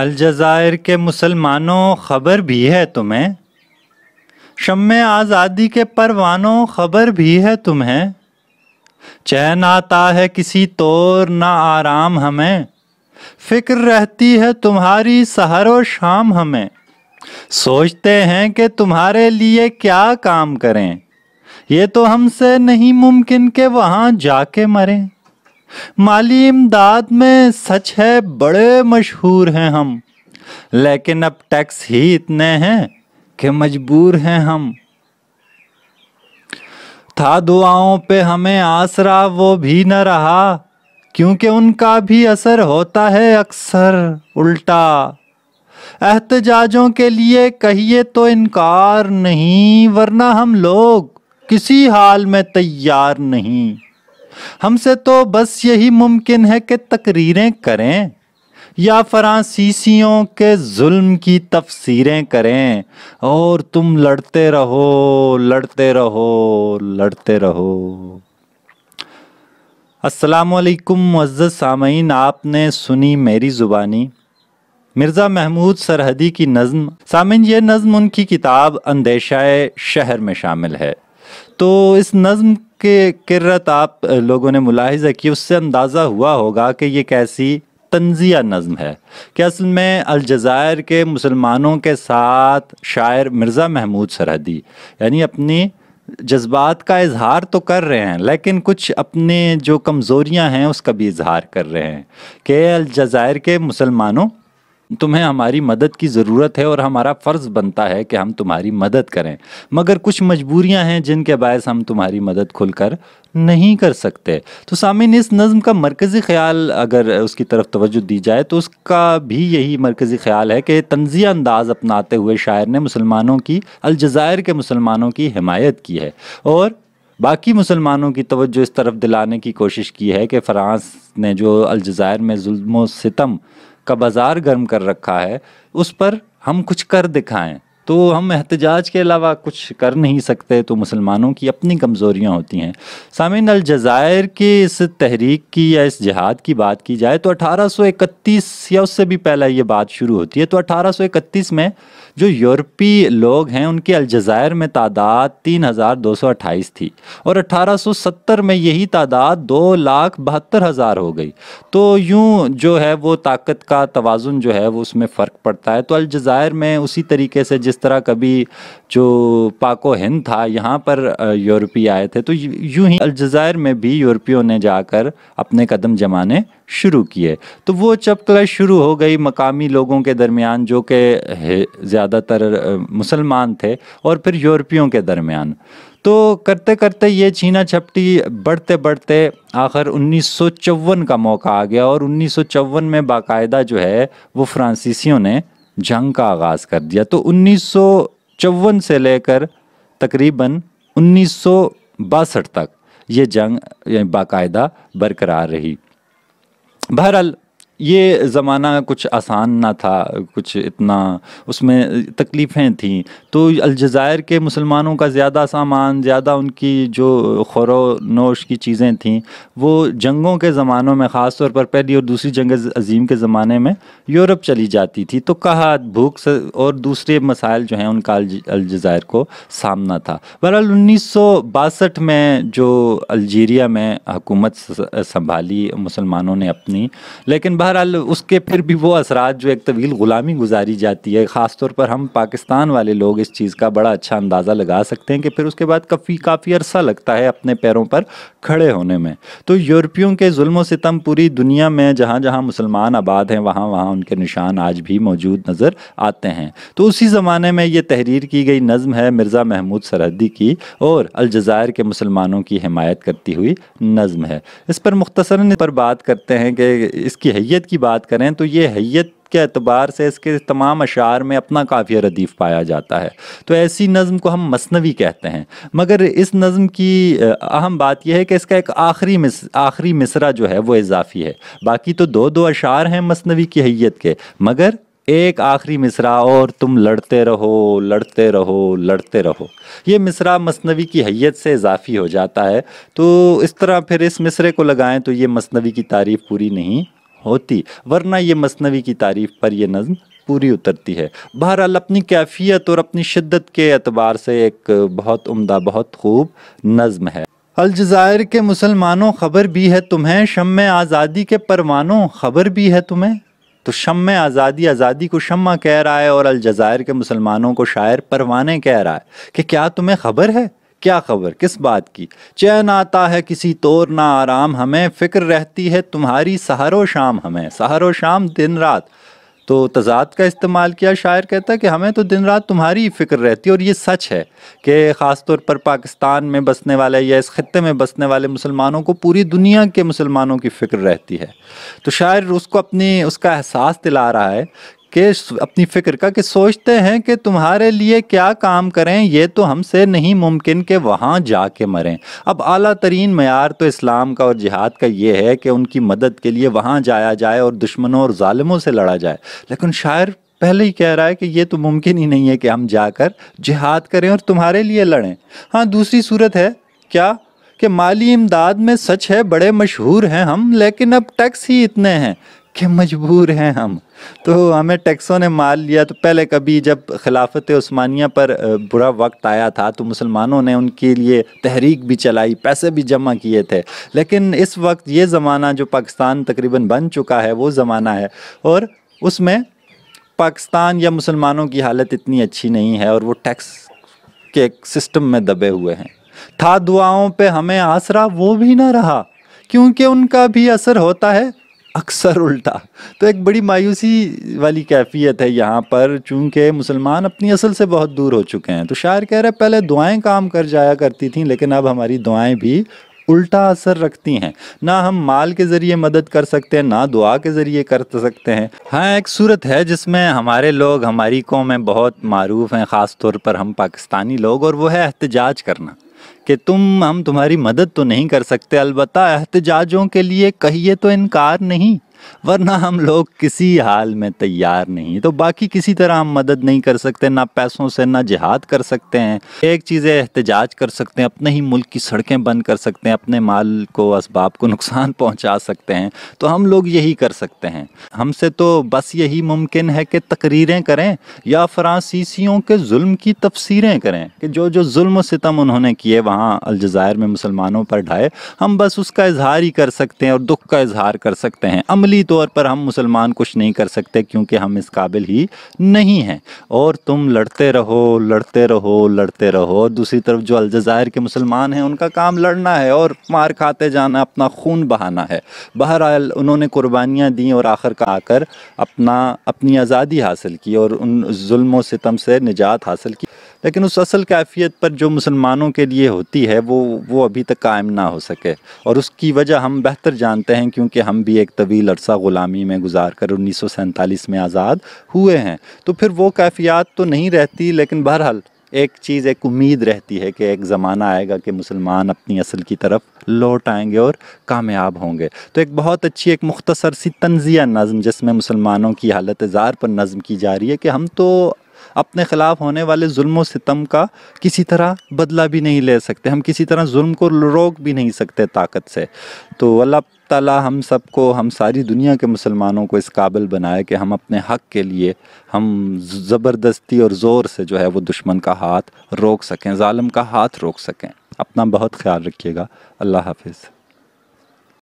अलजायर के मुसलमानों खबर भी है तुम्हें शम आज़ादी के परवानों खबर भी है तुम्हें चैन आता है किसी तौर ना आराम हमें फिक्र रहती है तुम्हारी सहर व शाम हमें सोचते हैं कि तुम्हारे लिए क्या काम करें ये तो हमसे नहीं मुमकिन के वहाँ जाके मरें माली इमदाद में सच है बड़े मशहूर हैं हम लेकिन अब टैक्स ही इतने हैं कि मजबूर हैं हम था दुआओं पे हमें आसरा वो भी न रहा क्योंकि उनका भी असर होता है अक्सर उल्टा एहतजाजों के लिए कहिए तो इनकार नहीं वरना हम लोग किसी हाल में तैयार नहीं हमसे तो बस यही मुमकिन है कि तकरीरें करें या फ्रांसीसियों के जुल्म की तफसीरें करें और तुम लड़ते रहो लड़ते रहो लड़ते रहो असलकम मज़्ज़ सामीन आपने सुनी मेरी ज़ुबानी मिर्ज़ा महमूद सरहदी की नज़म सामिन ये नज़म उनकी किताब अंदेशाए शहर में शामिल है तो इस नज़म की किरत आप लोगों ने मुलाहिजा की उससे अंदाज़ा हुआ होगा कि ये कैसी तंजिया नज़म है कि असल में अलजायर के मुसलमानों के साथ शायर मिर्ज़ा महमूद सरहदी यानी अपनी जज्बात का इजहार तो कर रहे हैं लेकिन कुछ अपने जो कमज़ोरियां हैं उसका भी इजहार कर रहे हैं कि अलजायर के मुसलमानों तुम्हें हमारी मदद की ज़रूरत है और हमारा फ़र्ज़ बनता है कि हम तुम्हारी मदद करें मगर कुछ मजबूरियां हैं जिनके बायस हम तुम्हारी मदद खुलकर नहीं कर सकते तो सामिन इस नज़म का मरकज़ी ख्याल अगर उसकी तरफ तवज्जो दी जाए तो उसका भी यही मरकज़ी ख्याल है कि तंजिया अंदाज़ अपनाते हुए शायर ने मुसलमानों की अलजायर के मुसलमानों की हमायत की है और बाकी मुसलमानों की तवज्जो इस तरफ दिलाने की कोशिश की है कि फ़्रांस ने जो अलजायर में म सितम का बाज़ार गर्म कर रखा है उस पर हम कुछ कर दिखाएं तो हम एहतजाज के अलावा कुछ कर नहीं सकते तो मुसलमानों की अपनी कमज़ोरियाँ होती हैं सामिन अलजायर के इस तहरीक की या इस जहाद की बात की जाए तो 1831 या उससे भी पहले ये बात शुरू होती है तो 1831 में जो यूरोपी लोग हैं उनके अलजायर में तादाद 3,228 थी और 1870 में यही तादाद दो लाख बहत्तर हज़ार हो गई तो यूँ जो है वो ताकत का तोज़ुन जो है वो उसमें फ़र्क पड़ता है तो अलजायर में उसी तरीके से जिस जिस तरह कभी जो पाको हिंद था यहाँ पर यूरोपीय आए थे तो यूं ही अलजायर में भी यूरोपियों ने जाकर अपने कदम जमाने शुरू किए तो वो चपकला शुरू हो गई मकामी लोगों के दरमियान जो कि ज़्यादातर मुसलमान थे और फिर यूरोपियों के दरमियान तो करते करते ये छीना छपटी बढ़ते बढ़ते आखिर उन्नीस का मौका आ गया और उन्नीस में बाकायदा जो है वो फ्रांसीसियों ने जंग का आगाज़ कर दिया तो उन्नीस से लेकर तकरीबन उन्नीस तक ये जंग बाकायदा बरकरार रही बहरहाल ये ज़माना कुछ आसान ना था कुछ इतना उसमें तकलीफ़ें थीं तो अलजायर के मुसलमानों का ज़्यादा सामान ज़्यादा उनकी जो खर नोश की चीज़ें थीं वो जंगों के ज़मानों में ख़ास तौर पर पहली और दूसरी जंग अजीम के ज़माने में यूरोप चली जाती थी तो कहा भूख और दूसरे मसाइल जो हैं उनका अलजायर को सामना था बहरहाल उन्नीस में जो अलजीरिया में हुकूमत संभाली मुसलमानों ने अपनी लेकिन बहरहाल उसके फिर भी वो असरात जो एक तवील ग़ुलामी गुजारी जाती है ख़ासतौर पर हम पाकिस्तान वाले लोग इस चीज़ का बड़ा अच्छा अंदाज़ा लगा सकते हैं कि फिर उसके बाद काफ़ी काफ़ी अरसा लगता है अपने पैरों पर खड़े होने में तो यूरोपियों के जुल्म सितम पूरी दुनिया में जहाँ जहाँ मुसलमान आबाद हैं वहाँ वहाँ उनके निशान आज भी मौजूद नज़र आते हैं तो उसी ज़माने में ये तहरीर की गई नज़म है मिर्ज़ा महमूद सरहदी की और अलजायर के मुसलमानों की हमायत करती हुई नज़म है इस पर मुख्तसरा पर बात करते हैं कि इसकी है हैत की बात करें तो ये हैत के अतबार से इसके तमाम अशार में अपना काफ़िया रदीफ़ पाया जाता है तो ऐसी नज़म को हम मसनवी कहते हैं मगर इस नज़म की अहम बात यह है कि इसका एक आखिरी मिस आखिरी मिसरा जो है वो इजाफ़ी है बाकी तो दो दो अशार हैं मसनवी की हैत के मगर एक आखिरी मिसरा और तुम लड़ते रहो लड़ते रहो लड़ते रहो ये मिसरा मसनवी की हैत से इजाफ़ी हो जाता है तो इस तरह फिर इस मिसरे को लगाएं तो ये मसनवी की तारीफ़ पूरी नहीं होती वरना ये मसनवी की तारीफ पर यह नज़म पूरी उतरती है बहरहाल अपनी कैफियत और अपनी शिद्दत के अतबार से एक बहुत उम्दा बहुत खूब नज़म है अलजायर के मुसलमानों खबर भी है तुम्हें शम आज़ादी के परवानों खबर भी है तुम्हें तो शम आज़ादी आज़ादी को शमा कह रहा है और अलजायर के मुसलमानों को शायर परवाने कह रहा है कि क्या तुम्हें खबर है क्या खबर किस बात की चैन आता है किसी तौर ना आराम हमें फ़िक्र रहती है तुम्हारी सहारो शाम हमें सहारो शाम दिन रात तो तजाद का इस्तेमाल किया शायर कहता है कि हमें तो दिन रात तुम्हारी ही फिक्र रहती है और ये सच है कि ख़ास तौर पर पाकिस्तान में बसने वाले या इस खत्े में बसने वाले मुसलमानों को पूरी दुनिया के मुसलमानों की फ़िक्र रहती है तो शायर उसको अपनी उसका एहसास दिला रहा है के अपनी फिक्र का कि सोचते हैं कि तुम्हारे लिए क्या काम करें ये तो हमसे नहीं मुमकिन कि वहाँ जा के मरें अब अला तरीन मैार तो इस्लाम का और जिहाद का ये है कि उनकी मदद के लिए वहाँ जाया जाए और दुश्मनों और ालमों से लड़ा जाए लेकिन शायर पहले ही कह रहा है कि ये तो मुमकिन ही नहीं है कि हम जाकर जिहाद करें और तुम्हारे लिए लड़ें हाँ दूसरी सूरत है क्या कि माली इमदाद में सच है बड़े मशहूर हैं हम लेकिन अब टैक्स ही इतने हैं कि मजबूर हैं हम तो हमें टैक्सों ने मार लिया तो पहले कभी जब खिलाफत उस्मानिया पर बुरा वक्त आया था तो मुसलमानों ने उनके लिए तहरीक भी चलाई पैसे भी जमा किए थे लेकिन इस वक्त ये ज़माना जो पाकिस्तान तकरीबन बन चुका है वो ज़माना है और उसमें पाकिस्तान या मुसलमानों की हालत इतनी अच्छी नहीं है और वो टैक्स के सिस्टम में दबे हुए हैं था दुआओं पर हमें आसरा वो भी ना रहा क्योंकि उनका भी असर होता है अक्सर उल्टा तो एक बड़ी मायूसी वाली कैफियत है यहाँ पर चूंकि मुसलमान अपनी असल से बहुत दूर हो चुके हैं तो शायर कह रहे हैं पहले दुआएं काम कर जाया करती थीं लेकिन अब हमारी दुआएं भी उल्टा असर रखती हैं ना हम माल के ज़रिए मदद कर सकते हैं ना दुआ के ज़रिए कर सकते हैं हाँ एक सूरत है जिसमें हमारे लोग हमारी कौमें बहुत मरूफ हैं ख़ास तौर पर हम पाकिस्तानी लोग और वो है एहतजाज करना कि तुम हम तुम्हारी मदद तो नहीं कर सकते अलबत् एहतजाजों के लिए कहिए तो इनकार नहीं वरना हम लोग किसी हाल में तैयार नहीं तो बाकी किसी तरह हम मदद नहीं कर सकते ना पैसों से ना जिहाद कर सकते हैं एक चीज़ें एहतजाज कर सकते हैं अपने ही मुल्क की सड़कें बंद कर सकते हैं अपने माल को इसबाब को नुकसान पहुंचा सकते हैं तो हम लोग यही कर सकते हैं हमसे तो बस यही मुमकिन है कि तकरीरें करें या फ्रांसीसीियों के जुल्म की तफसीरें करें कि जो जो जुल्म सितम उन्होंने किए वहाँ अलजायर में मुसलमानों पर ढाए हम बस उसका इजहार ही कर सकते हैं और दुख का इजहार कर सकते हैं अमली अमली तौर पर हम मुसलमान कुछ नहीं कर सकते क्योंकि हम इस काबिल ही नहीं हैं और तुम लड़ते रहो लड़ते रहो लड़ते रहो और दूसरी तरफ जो अलजायर के मुसलमान हैं उनका काम लड़ना है और मार खाते जाना अपना खून बहाना है बहरहाल उन्होंने कुर्बानियाँ दी और आखिर का आकर अपना अपनी आज़ादी हासिल की और उन म से निजात हासिल की लेकिन उस असल कैफियत पर जो मुसलमानों के लिए होती है वो वो अभी तक कायम ना हो सके और उसकी वजह हम बेहतर जानते हैं क्योंकि हम भी एक तवील अरसा ग़ुलामी में गुजार कर उन्नीस में आज़ाद हुए हैं तो फिर वो कैफियत तो नहीं रहती लेकिन बहरहाल एक चीज़ एक उम्मीद रहती है कि एक ज़माना आएगा कि मुसलमान अपनी असल की तरफ लौट आएंगे और कामयाब होंगे तो एक बहुत अच्छी एक मुख्तसर सी तंजिया नज़म जिसमें मुसलमानों की हालत ज़ार पर नज़म की जा रही है कि हम तो अपने ख़िलाफ़ होने वाले जुल्म सितम का किसी तरह बदला भी नहीं ले सकते हम किसी तरह जुल्म को रोक भी नहीं सकते ताकत से तो अल्लाह ताला हम सबको हम सारी दुनिया के मुसलमानों को इस काबिल बनाए कि हम अपने हक़ के लिए हम ज़बरदस्ती और ज़ोर से जो है वो दुश्मन का हाथ रोक सकें ालम का हाथ रोक सकें अपना बहुत ख्याल रखिएगा अल्लाह हाफिज़